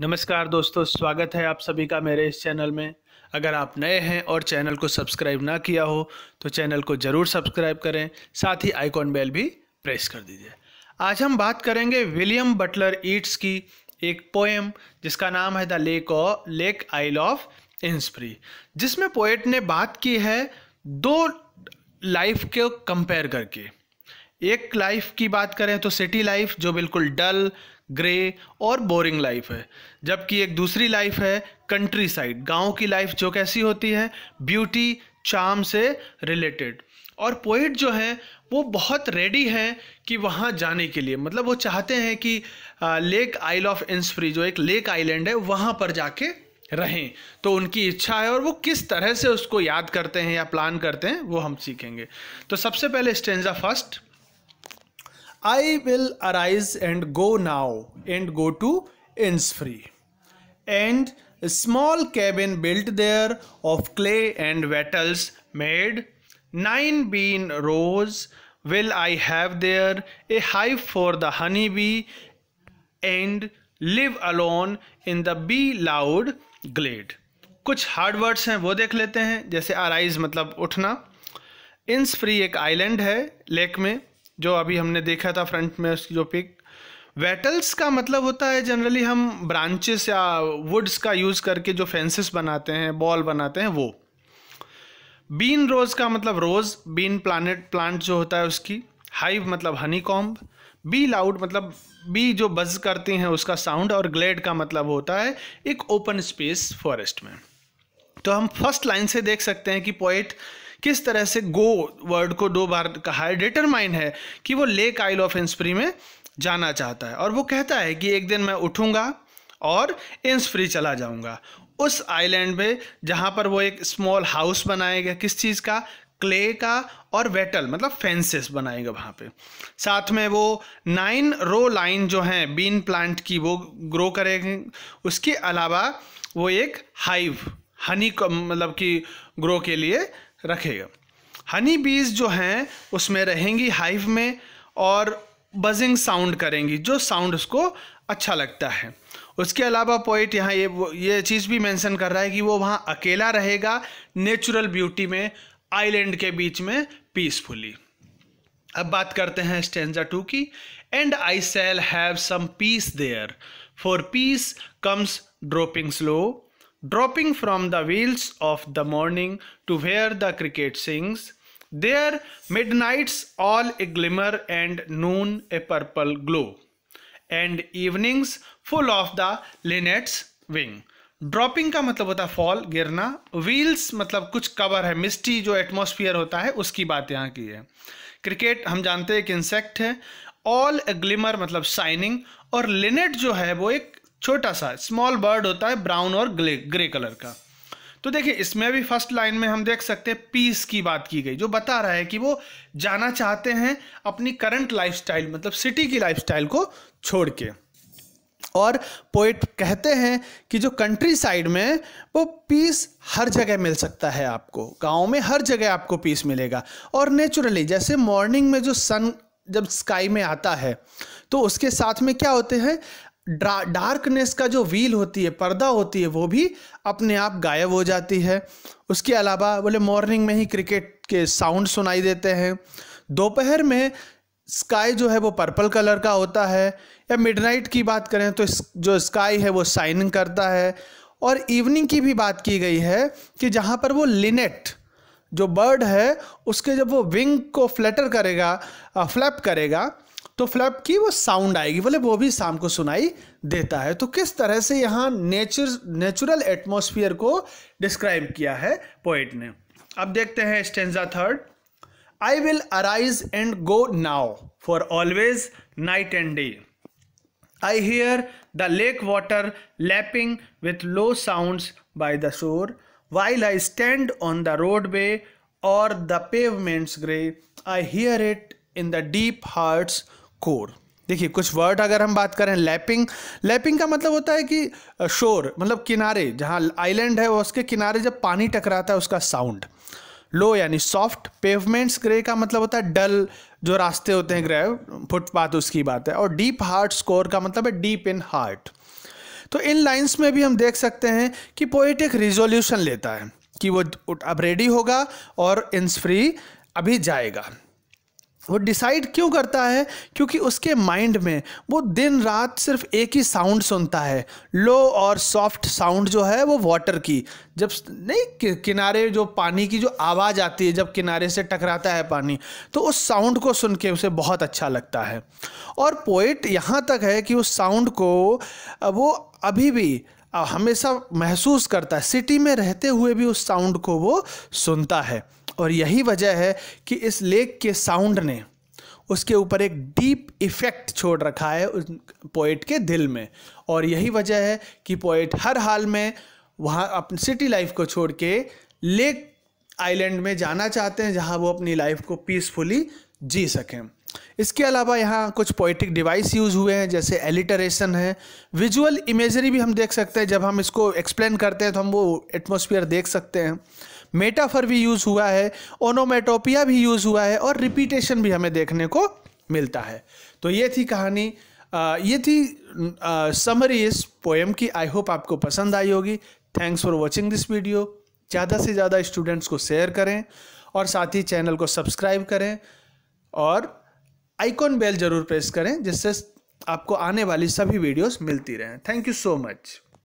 नमस्कार दोस्तों स्वागत है आप सभी का मेरे इस चैनल में अगर आप नए हैं और चैनल को सब्सक्राइब ना किया हो तो चैनल को ज़रूर सब्सक्राइब करें साथ ही आइकॉन बेल भी प्रेस कर दीजिए आज हम बात करेंगे विलियम बटलर ईट्स की एक पोएम जिसका नाम है the lake of lake isle of Innisfree जिसमें पोएट ने बात की है दो लाइफ को कंपेयर करके एक लाइफ की बात करें तो सिटी लाइफ जो बिल्कुल डल ग्रे और बोरिंग लाइफ है जबकि एक दूसरी लाइफ है कंट्री साइड गाँव की लाइफ जो कैसी होती है ब्यूटी चाम से रिलेटेड और पोइट जो है वो बहुत रेडी हैं कि वहाँ जाने के लिए मतलब वो चाहते हैं कि लेक आइल ऑफ इंसफ्री जो एक लेक आइलैंड है वहाँ पर जाके रहें तो उनकी इच्छा है और वो किस तरह से उसको याद करते हैं या प्लान करते हैं वो हम सीखेंगे तो सबसे पहले stanza first I will arise and go now and go to Innisfree and small cabin built there of clay and wattles made nine bean rows will I have there a hive for the honey bee and live alone in the bee loud glade कुछ hard words हैं वो देख लेते हैं जैसे arise मतलब उठना इंस फ्री एक आइलैंड है लेक में जो अभी हमने देखा था फ्रंट में उसकी जो पिक वेटल्स का मतलब होता है जनरली हम ब्रांचेस या वुड्स का यूज़ करके जो फेंसेस बनाते हैं बॉल बनाते हैं वो बीन रोज का मतलब रोज बीन प्लानट प्लांट जो होता है उसकी हाइव मतलब हनी कॉम्ब बी लाउड मतलब बी जो बज करती हैं उसका साउंड और ग्लेड का मतलब होता है एक ओपन स्पेस फॉरेस्ट में तो हम फर्स्ट लाइन से देख सकते हैं कि पोइट किस तरह से गो वर्ड को दो बार कहा है डिटरमाइन है कि वो लेक आइल ऑफ इंस्प्री में जाना चाहता है और वो कहता है कि एक दिन मैं उठूंगा और इंस्प्री चला जाऊंगा उस आइलैंड में जहां पर वो एक स्मॉल हाउस बनाएगा किस चीज़ का क्ले का और वेटल मतलब फेंसेस बनाएगा वहाँ पे साथ में वो नाइन रो लाइन जो हैं बीन प्लांट की वो ग्रो करेंगे उसके अलावा वो एक हाइव हनी मतलब कि ग्रो के लिए रखेगा हनी बीज जो हैं उसमें रहेंगी हाइव में और बजिंग साउंड करेंगी जो साउंड उसको अच्छा लगता है उसके अलावा पोइट यहाँ ये ये चीज़ भी मेंशन कर रहा है कि वो वहाँ अकेला रहेगा नेचुरल ब्यूटी में आइलैंड के बीच में पीसफुली अब बात करते हैं स्टेंजा टू की and I shall have some peace there for peace comes dropping slow dropping from the wheels of the morning to where the cricket sings. There, midnights all a glimmer and noon a purple glow, and evenings full of the linnet's wing. Dropping का मतलब होता है fall गिरना wheels मतलब कुछ cover है मिस्टी जो atmosphere होता है उसकी बात यहाँ की है क्रिकेट हम जानते हैं एक इंसेक्ट है ऑल ग्लिमर मतलब शाइनिंग और लिनेट जो है वो एक छोटा सा स्मॉल बर्ड होता है ब्राउन और ग्रे ग्रे कलर का तो देखिए इसमें भी फर्स्ट लाइन में हम देख सकते हैं पीस की बात की गई जो बता रहा है कि वो जाना चाहते हैं अपनी करंट लाइफस्टाइल मतलब सिटी की लाइफस्टाइल को छोड़ के और पोइट कहते हैं कि जो कंट्री साइड में वो पीस हर जगह मिल सकता है आपको गांव में हर जगह आपको पीस मिलेगा और नेचुरली जैसे मॉर्निंग में जो सन जब स्काई में आता है तो उसके साथ में क्या होते हैं डार्कनेस का जो व्हील होती है पर्दा होती है वो भी अपने आप गायब हो जाती है उसके अलावा बोले मॉर्निंग में ही क्रिकेट के साउंड सुनाई देते हैं दोपहर में स्काई जो है वो पर्पल कलर का होता है या मिडनाइट की बात करें तो जो स्काई है वो साइनिंग करता है और इवनिंग की भी बात की गई है कि जहाँ पर वो लिनेट जो बर्ड है उसके जब वो विंग को फ्लैटर करेगा फ्लैप करेगा तो फ्लैप की वो साउंड आएगी बोले वो भी शाम को सुनाई देता है तो किस तरह से यहाँ नेचर नेचुरल एटमोसफियर को डिस्क्राइब किया है पोइट ने अब देखते हैं stanza third I will arise and go now for always night and day I hear the lake water lapping with low sounds by the shore while I stand on the roadway or the pavements grey I hear it in the deep heart's core देखिए कुछ word अगर हम बात करें lapping lapping का मतलब होता है कि शोर मतलब किनारे जहाँ आइलैंड है उसके किनारे जब पानी टकराता है उसका साउंड लो यानी सॉफ्ट पेवमेंट्स ग्रे का मतलब होता है डल जो रास्ते होते हैं ग्रह फुटपाथ उसकी बात है और डीप हार्ट स्कोर का मतलब है डीप इन हार्ट तो इन लाइंस में भी हम देख सकते हैं कि पोइट एक रिजोल्यूशन लेता है कि वो अब रेडी होगा और इंस फ्री अभी जाएगा वो डिसाइड क्यों करता है क्योंकि उसके माइंड में वो दिन रात सिर्फ एक ही साउंड सुनता है लो और सॉफ्ट साउंड जो है वो वाटर की जब नहीं किनारे जो पानी की जो आवाज़ आती है जब किनारे से टकराता है पानी तो उस साउंड को सुन के उसे बहुत अच्छा लगता है और पोइट यहाँ तक है कि उस साउंड को वो अभी भी हमेशा महसूस करता है सिटी में रहते हुए भी उस साउंड को वो सुनता है और यही वजह है कि इस लेक के साउंड ने उसके ऊपर एक डीप इफ़ेक्ट छोड़ रखा है उस पोइट के दिल में और यही वजह है कि पोइट हर हाल में वहाँ अपनी सिटी लाइफ को छोड़ के लेक आइलैंड में जाना चाहते हैं जहाँ वो अपनी लाइफ को पीसफुली जी सकें इसके अलावा यहाँ कुछ पोइटिक डिवाइस यूज़ हुए हैं जैसे एलिटरेशन है विजुअल इमेजरी भी हम देख सकते हैं जब हम इसको एक्सप्लेन करते हैं तो हम वो एटमोसफियर देख सकते हैं मेटाफर भी यूज़ हुआ है ओनोमेटोपिया भी यूज़ हुआ है और रिपीटेशन भी हमें देखने को मिलता है तो ये थी कहानी आ, ये थी समरी इस पोएम की आई होप आपको पसंद आई होगी thanks for watching this video ज़्यादा से ज़्यादा स्टूडेंट्स को शेयर करें और साथ ही चैनल को सब्सक्राइब करें और आइकॉन बेल ज़रूर प्रेस करें जिससे आपको आने वाली सभी वीडियोस मिलती रहें थैंक यू सो मच